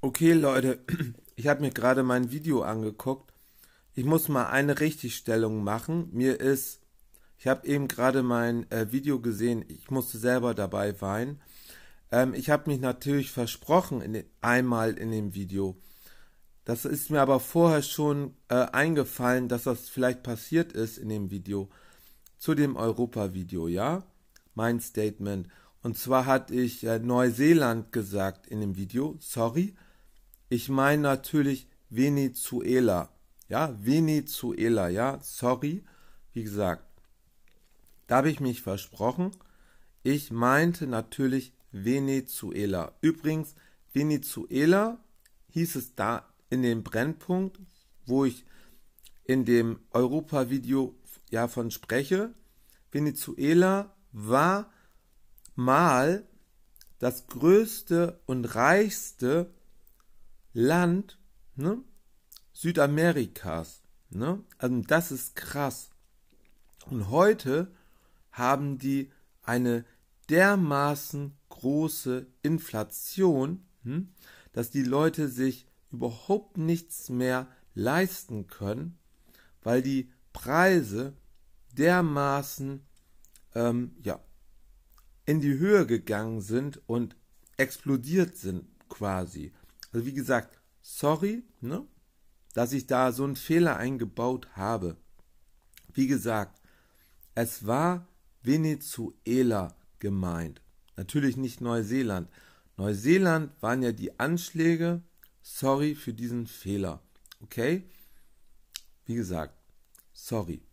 Okay, Leute, ich habe mir gerade mein Video angeguckt. Ich muss mal eine Richtigstellung machen. Mir ist, ich habe eben gerade mein äh, Video gesehen, ich musste selber dabei weinen. Ähm, ich habe mich natürlich versprochen in einmal in dem Video. Das ist mir aber vorher schon äh, eingefallen, dass das vielleicht passiert ist in dem Video. Zu dem Europa-Video, ja? Mein Statement. Und zwar hatte ich äh, Neuseeland gesagt in dem Video. Sorry ich meine natürlich Venezuela. Ja, Venezuela, ja, sorry. Wie gesagt, da habe ich mich versprochen. Ich meinte natürlich Venezuela. Übrigens, Venezuela hieß es da in dem Brennpunkt, wo ich in dem Europa-Video ja von spreche. Venezuela war mal das größte und reichste Land ne, Südamerikas. Ne? Also das ist krass. Und heute haben die eine dermaßen große Inflation, hm, dass die Leute sich überhaupt nichts mehr leisten können, weil die Preise dermaßen ähm, ja, in die Höhe gegangen sind und explodiert sind quasi. Also wie gesagt, sorry, ne, dass ich da so einen Fehler eingebaut habe. Wie gesagt, es war Venezuela gemeint. Natürlich nicht Neuseeland. Neuseeland waren ja die Anschläge. Sorry für diesen Fehler. Okay? Wie gesagt, sorry.